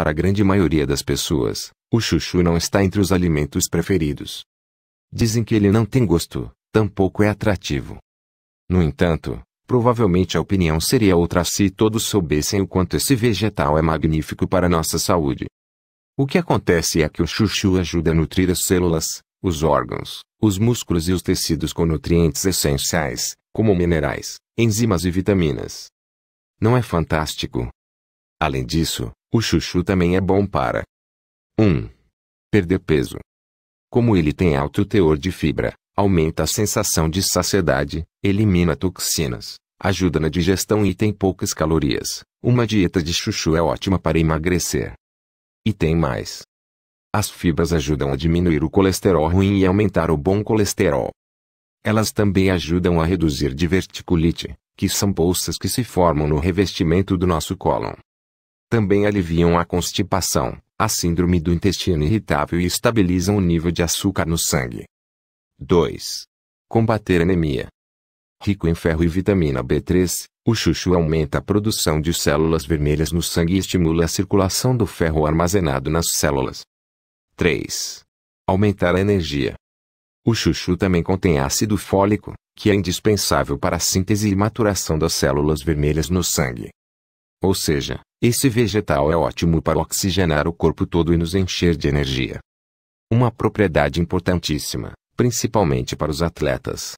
para a grande maioria das pessoas, o chuchu não está entre os alimentos preferidos. Dizem que ele não tem gosto, tampouco é atrativo. No entanto, provavelmente a opinião seria outra se todos soubessem o quanto esse vegetal é magnífico para nossa saúde. O que acontece é que o chuchu ajuda a nutrir as células, os órgãos, os músculos e os tecidos com nutrientes essenciais, como minerais, enzimas e vitaminas. Não é fantástico? Além disso, o chuchu também é bom para 1. Perder peso. Como ele tem alto teor de fibra, aumenta a sensação de saciedade, elimina toxinas, ajuda na digestão e tem poucas calorias. Uma dieta de chuchu é ótima para emagrecer. E tem mais. As fibras ajudam a diminuir o colesterol ruim e aumentar o bom colesterol. Elas também ajudam a reduzir diverticulite, que são bolsas que se formam no revestimento do nosso cólon também aliviam a constipação, a síndrome do intestino irritável e estabilizam o nível de açúcar no sangue. 2. Combater anemia. Rico em ferro e vitamina B3, o chuchu aumenta a produção de células vermelhas no sangue e estimula a circulação do ferro armazenado nas células. 3. Aumentar a energia. O chuchu também contém ácido fólico, que é indispensável para a síntese e maturação das células vermelhas no sangue. Ou seja, esse vegetal é ótimo para oxigenar o corpo todo e nos encher de energia. Uma propriedade importantíssima, principalmente para os atletas.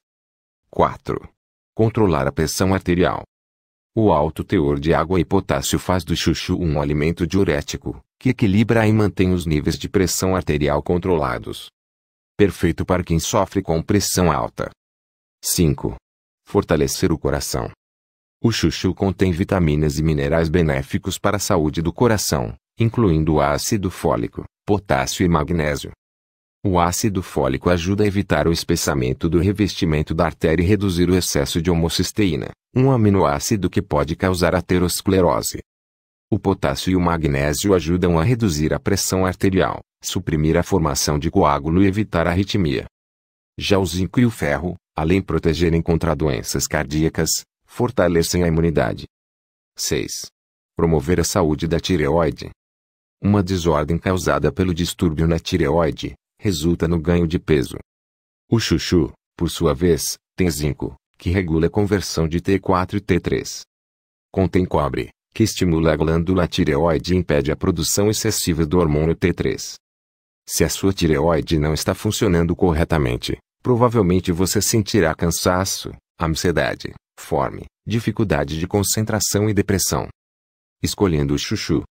4. Controlar a pressão arterial. O alto teor de água e potássio faz do chuchu um alimento diurético, que equilibra e mantém os níveis de pressão arterial controlados. Perfeito para quem sofre com pressão alta. 5. Fortalecer o coração. O chuchu contém vitaminas e minerais benéficos para a saúde do coração, incluindo o ácido fólico, potássio e magnésio. O ácido fólico ajuda a evitar o espessamento do revestimento da artéria e reduzir o excesso de homocisteína, um aminoácido que pode causar aterosclerose. O potássio e o magnésio ajudam a reduzir a pressão arterial, suprimir a formação de coágulo e evitar a arritmia. Já o zinco e o ferro, além de protegerem contra doenças cardíacas, fortalecem a imunidade. 6. Promover a saúde da tireoide. Uma desordem causada pelo distúrbio na tireoide resulta no ganho de peso. O chuchu, por sua vez, tem zinco, que regula a conversão de T4 e T3. Contém cobre, que estimula a glândula tireoide e impede a produção excessiva do hormônio T3. Se a sua tireoide não está funcionando corretamente, provavelmente você sentirá cansaço, ansiedade, fome, dificuldade de concentração e depressão. Escolhendo o chuchu.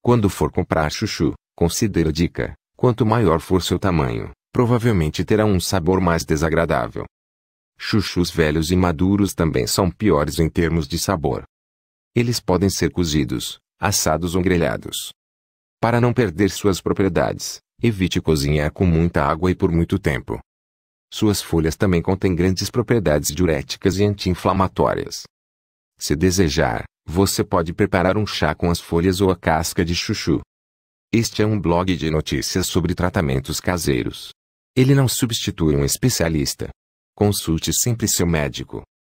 Quando for comprar chuchu, considere a dica: quanto maior for seu tamanho, provavelmente terá um sabor mais desagradável. Chuchus velhos e maduros também são piores em termos de sabor. Eles podem ser cozidos, assados ou grelhados. Para não perder suas propriedades, evite cozinhar com muita água e por muito tempo. Suas folhas também contêm grandes propriedades diuréticas e anti-inflamatórias. Se desejar, você pode preparar um chá com as folhas ou a casca de chuchu. Este é um blog de notícias sobre tratamentos caseiros. Ele não substitui um especialista. Consulte sempre seu médico.